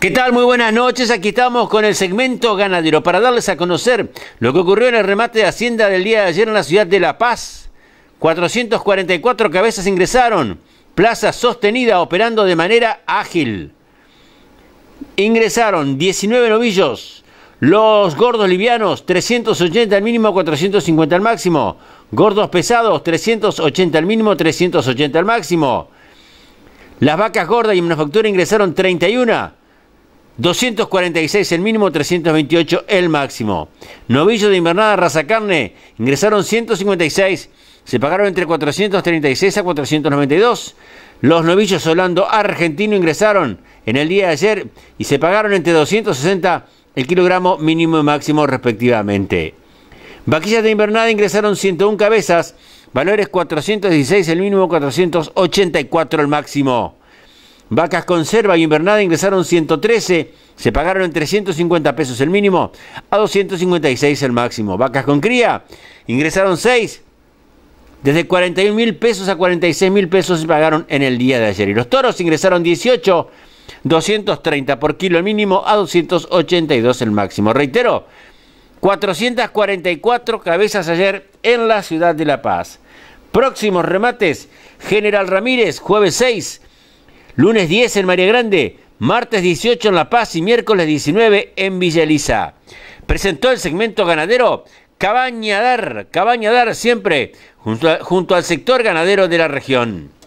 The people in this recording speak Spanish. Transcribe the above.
¿Qué tal? Muy buenas noches. Aquí estamos con el segmento ganadero para darles a conocer lo que ocurrió en el remate de Hacienda del día de ayer en la ciudad de La Paz. 444 cabezas ingresaron. Plaza sostenida operando de manera ágil. Ingresaron 19 novillos. Los gordos livianos, 380 al mínimo, 450 al máximo. Gordos pesados, 380 al mínimo, 380 al máximo. Las vacas gordas y manufactura ingresaron 31. 246 el mínimo, 328 el máximo. Novillos de invernada, raza carne, ingresaron 156, se pagaron entre 436 a 492. Los novillos Holando Argentino ingresaron en el día de ayer y se pagaron entre 260 el kilogramo mínimo y máximo respectivamente. Vaquillas de invernada ingresaron 101 cabezas, valores 416 el mínimo, 484 el máximo. Vacas conserva y invernada ingresaron 113, se pagaron en 350 pesos el mínimo, a 256 el máximo. Vacas con cría ingresaron 6, desde 41 mil pesos a 46 mil pesos se pagaron en el día de ayer. Y los toros ingresaron 18, 230 por kilo el mínimo, a 282 el máximo. Reitero, 444 cabezas ayer en la ciudad de La Paz. Próximos remates, General Ramírez, jueves 6 Lunes 10 en María Grande, martes 18 en La Paz y miércoles 19 en Villa Elisa. Presentó el segmento ganadero Cabañadar, Cabañadar siempre, junto al sector ganadero de la región.